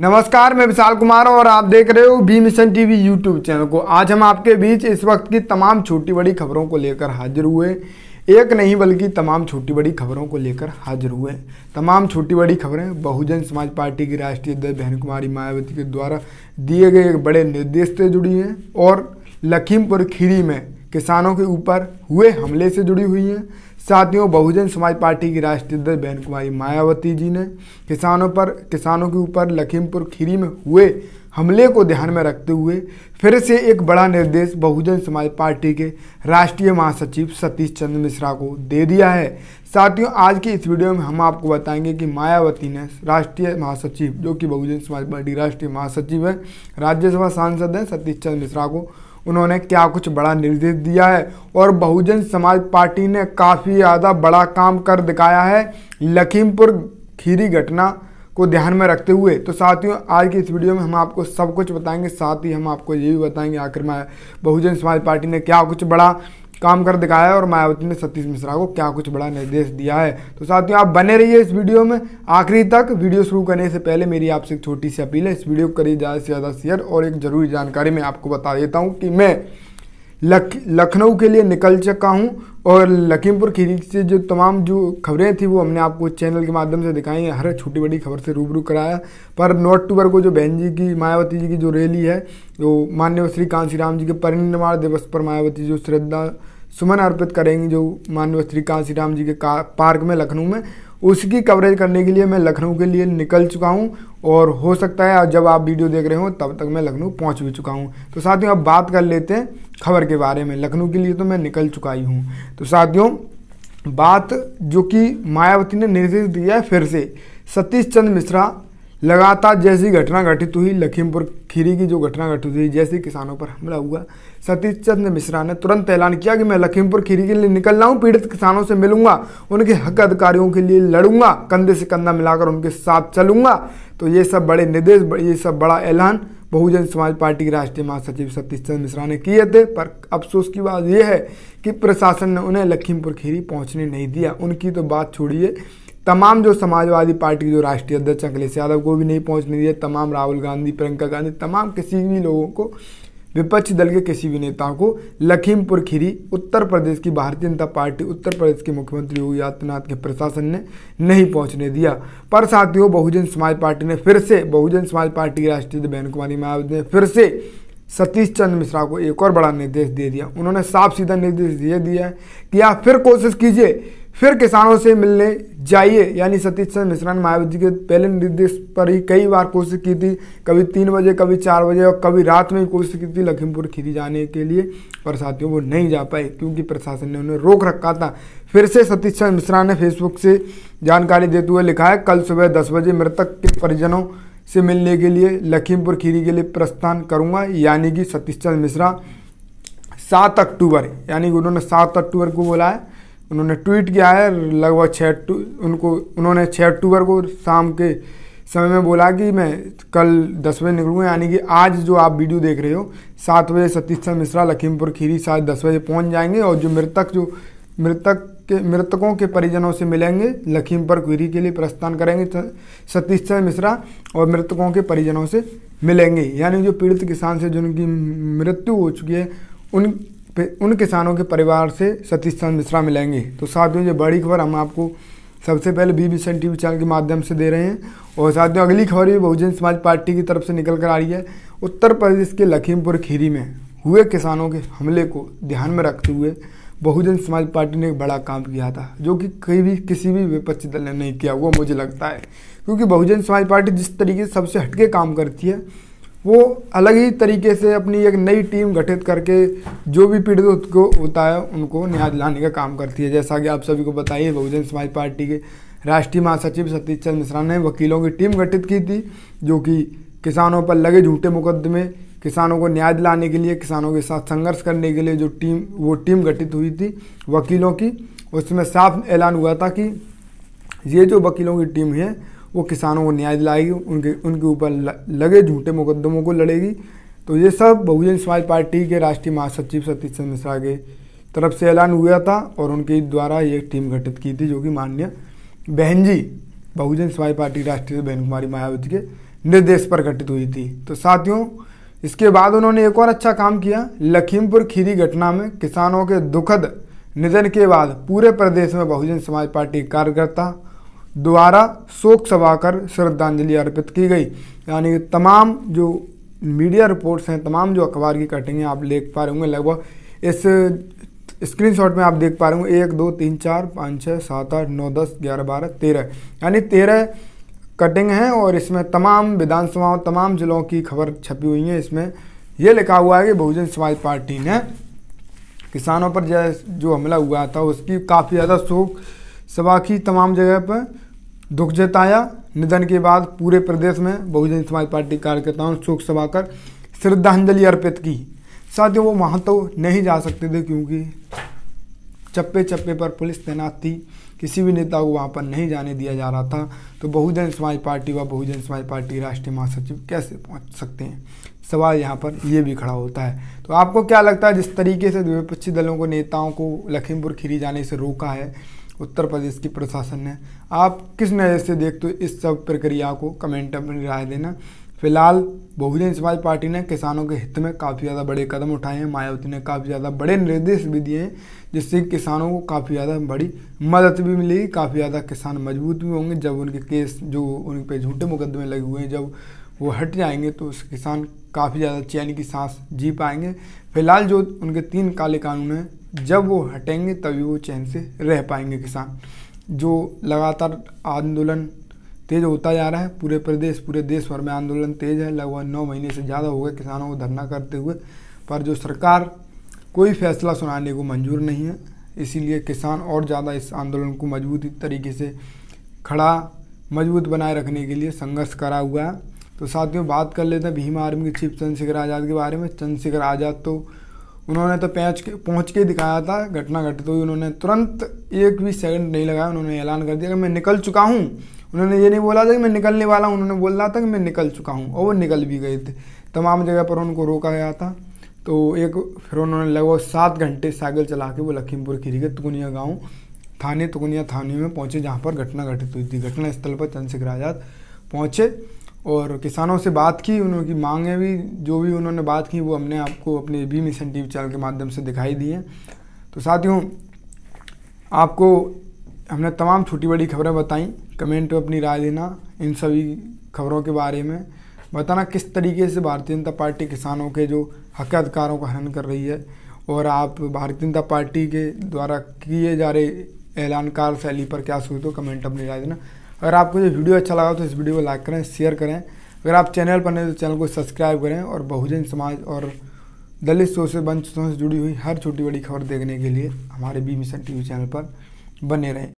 नमस्कार मैं विशाल कुमार और आप देख रहे हो B Mission TV YouTube channel को आज हम आपके बीच इस वक्त की तमाम छोटी बड़ी खबरों को लेकर हाजिर हुए एक नहीं बल्कि तमाम छोटी बड़ी खबरों को लेकर हाजिर हुए तमाम छोटी बड़ी खबरें बहुजन समाज पार्टी की राष्ट्रीय अध्यक्ष बहन कुमारी मायावती के द्वारा दिए गए एक बड़े निर्देश से जुड़ी हैं और लखीमपुर खीरी में किसानों के ऊपर हुए हमले से जुड़ी हुई हैं साथियों बहुजन समाज पार्टी की राष्ट्रीय अध्यक्ष बहन कुमारी मायावती जी ने किसानों पर किसानों के ऊपर लखीमपुर खीरी में हुए हमले को ध्यान में रखते हुए फिर से एक बड़ा निर्देश बहुजन समाज पार्टी के राष्ट्रीय महासचिव सतीश चंद्र मिश्रा को दे दिया है साथियों आज की इस वीडियो में हम आपको बताएंगे कि मायावती ने राष्ट्रीय महासचिव जो कि बहुजन समाज पार्टी राष्ट्रीय महासचिव है राज्यसभा सांसद हैं सतीश चंद्र मिश्रा को उन्होंने क्या कुछ बड़ा निर्देश दिया है और बहुजन समाज पार्टी ने काफ़ी ज़्यादा बड़ा काम कर दिखाया है लखीमपुर खीरी घटना को ध्यान में रखते हुए तो साथियों आज की इस वीडियो में हम आपको सब कुछ बताएंगे साथ ही हम आपको ये भी बताएंगे आखिर में बहुजन समाज पार्टी ने क्या कुछ बड़ा काम कर दिखाया और मायावती ने सतीश मिश्रा को क्या कुछ बड़ा निर्देश दिया है तो साथियों आप बने रहिए इस वीडियो में आखिरी तक वीडियो शुरू करने से पहले मेरी आपसे एक छोटी सी अपील है इस वीडियो को करिए ज़्यादा से ज़्यादा शेयर और एक ज़रूरी जानकारी मैं आपको बता देता हूँ कि मैं लख लखनऊ के लिए निकल चुका हूँ और लखीमपुर खीरी से जो तमाम जो खबरें थी वो हमने आपको चैनल के माध्यम से दिखाई हर छोटी बड़ी खबर से रूबरू कराया पर नौ अक्टूबर को जो बहन जी की मायावती जी की जो रैली है जो माननीय श्री कांशी राम जी के परिनिर्माण दिवस पर मायावती जो श्रद्धा सुमन अर्पित करेंगी जो माननीय श्री कांशी राम जी के पार्क में लखनऊ में उसकी कवरेज करने के लिए मैं लखनऊ के लिए निकल चुका हूँ और हो सकता है जब आप वीडियो देख रहे हो तब तक मैं लखनऊ पहुँच भी चुका हूँ तो साथियों अब बात कर लेते हैं खबर के बारे में लखनऊ के लिए तो मैं निकल चुका ही हूँ तो साथियों बात जो कि मायावती ने निर्देश दिया है फिर से सतीश चंद्र मिश्रा लगातार जैसी घटना घटित हुई लखीमपुर खीरी की जो घटना घटित हुई जैसे किसानों पर हमला हुआ सतीश चंद्र मिश्रा ने तुरंत ऐलान किया कि मैं लखीमपुर खीरी के लिए निकल रहा हूँ पीड़ित किसानों से मिलूंगा उनके हक अधिकारियों के लिए लड़ूंगा कंधे से कंधा मिलाकर उनके साथ चलूंगा तो ये सब बड़े निर्देश ये सब बड़ा ऐलान बहुजन समाज पार्टी के राष्ट्रीय महासचिव सतीश चंद्र मिश्रा ने किए थे पर अफसोस की बात यह है कि प्रशासन ने उन्हें लखीमपुर खीरी पहुंचने नहीं दिया उनकी तो बात छोड़िए तमाम जो समाजवादी पार्टी के जो राष्ट्रीय अध्यक्ष अखिलेश यादव को भी नहीं पहुंचने दिया तमाम राहुल गांधी प्रियंका गांधी तमाम किसी भी लोगों को विपक्षी दल के किसी भी नेता को लखीमपुर खीरी उत्तर प्रदेश की भारतीय जनता पार्टी उत्तर प्रदेश के मुख्यमंत्री योगी आदित्यनाथ के प्रशासन ने नहीं पहुंचने दिया पर साथियों बहुजन समाज पार्टी ने फिर से बहुजन समाज पार्टी की राष्ट्रीय बहन कुमारी मायावती ने फिर से सतीश चंद्र मिश्रा को एक और बड़ा निर्देश दे दिया उन्होंने साफ सीधा निर्देश दे दिया कि आप फिर कोशिश कीजिए फिर किसानों से मिलने जाइए यानी सतीश चंद्र मिश्रा ने मायावती के पहले निर्देश पर ही कई बार कोशिश की थी कभी तीन बजे कभी चार बजे और कभी रात में ही कोशिश की थी लखीमपुर खीरी जाने के लिए पर साथियों वो नहीं जा पाए क्योंकि प्रशासन ने उन्हें रोक रखा था फिर से सतीश चंद्र मिश्रा ने फेसबुक से जानकारी देते हुए लिखा है कल सुबह दस बजे मृतक के परिजनों से मिलने के लिए लखीमपुर खीरी के लिए प्रस्थान करूँगा यानी कि सतीश चंद्र मिश्रा सात अक्टूबर यानी कि उन्होंने सात अक्टूबर को बोला है उन्होंने ट्वीट किया है लगभग छः अक्टू उनको उन्होंने छः अक्टूबर को शाम के समय में बोला कि मैं कल दस बजे निकलूँगा यानी कि आज जो आप वीडियो देख रहे हो सात बजे सतीश चंद मिश्रा लखीमपुर खीरी शायद दस बजे पहुँच जाएंगे और जो मृतक जो मृतक के मृतकों के परिजनों से मिलेंगे लखीमपुर खीरी के लिए प्रस्थान करेंगे सतीश चंद मिश्रा और मृतकों के परिजनों से मिलेंगे यानी जो पीड़ित किसान से जिनकी मृत्यु हो चुकी है उन उन किसानों के परिवार से सतीश चंद मिश्रा मिलेंगे तो साथियों ये बड़ी खबर हम आपको सबसे पहले बी विशन टी चैनल के माध्यम से दे रहे हैं और साथियों अगली खबर भी बहुजन समाज पार्टी की तरफ से निकल कर आ रही है उत्तर प्रदेश के लखीमपुर खीरी में हुए किसानों के हमले को ध्यान में रखते हुए बहुजन समाज पार्टी ने एक बड़ा काम किया था जो कि कहीं भी किसी भी विपक्षी दल ने नहीं किया हुआ मुझे लगता है क्योंकि बहुजन समाज पार्टी जिस तरीके से सबसे हटके काम करती है वो अलग ही तरीके से अपनी एक नई टीम गठित करके जो भी पीड़ित को होता है उनको न्याय दिलाने का काम करती है जैसा कि आप सभी को बताइए बहुजन समाज पार्टी के राष्ट्रीय महासचिव सतीश चंद्र मिश्रा ने वकीलों की टीम गठित की थी जो कि किसानों पर लगे झूठे मुकदमे किसानों को न्याय दिलाने के लिए किसानों के साथ संघर्ष करने के लिए जो टीम वो टीम गठित हुई थी वकीलों की उसमें साफ ऐलान हुआ था कि ये जो वकीलों की टीम है वो किसानों को न्याय दिलाएगी उनके उनके ऊपर लगे झूठे मुकदमों को लड़ेगी तो ये सब बहुजन समाज पार्टी के राष्ट्रीय महासचिव सतीश चंद्र मिश्रा के तरफ से ऐलान हुआ था और उनके द्वारा ये टीम गठित की थी जो कि माननीय बहन जी बहुजन समाज पार्टी राष्ट्रीय बहन कुमारी मायावती के निर्देश पर गठित हुई थी तो साथियों इसके बाद उन्होंने एक और अच्छा काम किया लखीमपुर खीरी घटना में किसानों के दुखद निधन के बाद पूरे प्रदेश में बहुजन समाज पार्टी कार्यकर्ता द्वारा शोक सभा कर श्रद्धांजलि अर्पित की गई यानी तमाम जो मीडिया रिपोर्ट्स हैं तमाम जो अखबार की कटिंग है आप देख पा रहे होंगे लगभग इस स्क्रीनशॉट में आप देख पा रहे होंगे एक दो तीन चार पाँच छः सात आठ नौ दस ग्यारह बारह तेरह यानी तेरह कटिंग हैं और इसमें तमाम विधानसभाओं तमाम जिलों की खबर छपी हुई है इसमें ये लिखा हुआ है कि बहुजन समाज पार्टी ने किसानों पर जो हमला हुआ था उसकी काफ़ी ज़्यादा शोक सभा की तमाम जगह पर दुख जताया निधन के बाद पूरे प्रदेश में बहुजन समाज पार्टी कार्यकर्ताओं ने शोक सभा कर श्रद्धांजलि अर्पित की साथ ही वो वहाँ तो नहीं जा सकते थे क्योंकि चप्पे चप्पे पर पुलिस तैनात थी किसी भी नेता को वहाँ पर नहीं जाने दिया जा रहा था तो बहुजन समाज पार्टी व बहुजन समाज पार्टी राष्ट्रीय महासचिव कैसे पहुँच सकते हैं सवाल यहाँ पर ये भी खड़ा होता है तो आपको क्या लगता है जिस तरीके से विपक्षी दलों को नेताओं को लखीमपुर खीरी जाने से रोका है उत्तर प्रदेश के प्रशासन ने आप किस नज़र से देखते हो इस सब प्रक्रिया को कमेंट में राय देना फिलहाल बहुजन समाज पार्टी ने किसानों के हित में काफ़ी ज़्यादा बड़े कदम उठाए हैं मायावती ने काफ़ी ज़्यादा बड़े निर्देश भी दिए हैं जिससे किसानों को काफ़ी ज़्यादा बड़ी मदद भी मिलेगी काफ़ी ज़्यादा किसान मजबूत भी होंगे जब उनके केस जो उन पर झूठे मुकदमे लगे हुए हैं जब वो हट जाएंगे तो उस किसान काफ़ी ज़्यादा चैन की सांस जी पाएंगे फिलहाल जो उनके तीन काले कानून हैं जब वो हटेंगे तभी वो चैन से रह पाएंगे किसान जो लगातार आंदोलन तेज होता जा रहा है पूरे प्रदेश पूरे देश भर में आंदोलन तेज है लगभग नौ महीने से ज़्यादा हो गए किसानों को धरना करते हुए पर जो सरकार कोई फैसला सुनाने को मंजूर नहीं है इसीलिए किसान और ज़्यादा इस आंदोलन को मजबूती तरीके से खड़ा मजबूत बनाए रखने के लिए संघर्ष करा हुआ है तो साथियों बात कर लेते हैं भीम आर्मी के चीफ चंद्रशेखर आज़ाद के बारे में चंद्रशेखर आज़ाद तो उन्होंने तो पहुँच के पहुँच के दिखाया था घटना घटित तो हुई उन्होंने तुरंत एक भी सेकंड नहीं लगाया उन्होंने ऐलान कर दिया कि मैं निकल चुका हूँ उन्होंने ये नहीं बोला था कि मैं निकलने वाला हूँ उन्होंने बोला था कि मैं निकल चुका हूँ और वो निकल भी गए थे तमाम जगह पर उनको रोका गया था तो एक फिर उन्होंने लगभग सात घंटे साइकिल चला के वो लखीमपुर खीरी के तुकुनिया गाँव थाने तुकुनिया थाने में पहुँचे जहाँ पर घटना घटित हुई थी घटना स्थल पर चंद्रशेखर आज़ाद पहुँचे और किसानों से बात की उनकी मांगें भी जो भी उन्होंने बात की वो हमने आपको अपने मिशन टी चैनल के माध्यम से दिखाई दी है तो साथियों आपको हमने तमाम छोटी बड़ी खबरें बताई कमेंट में अपनी राय देना इन सभी खबरों के बारे में बताना किस तरीके से भारतीय जनता पार्टी किसानों के जो हक अधिकारों का हनन कर रही है और आप भारतीय जनता पार्टी के द्वारा किए जा रहे ऐलानकार शैली पर क्या सोचते हो कमेंट अपनी राय देना अगर आपको ये वीडियो अच्छा लगा तो इस वीडियो को लाइक करें शेयर करें अगर आप चैनल पर नहीं तो चैनल को सब्सक्राइब करें और बहुजन समाज और दलित सोशल वंचितों से जुड़ी हुई हर छोटी बड़ी खबर देखने के लिए हमारे बी मिशन टी चैनल पर बने रहें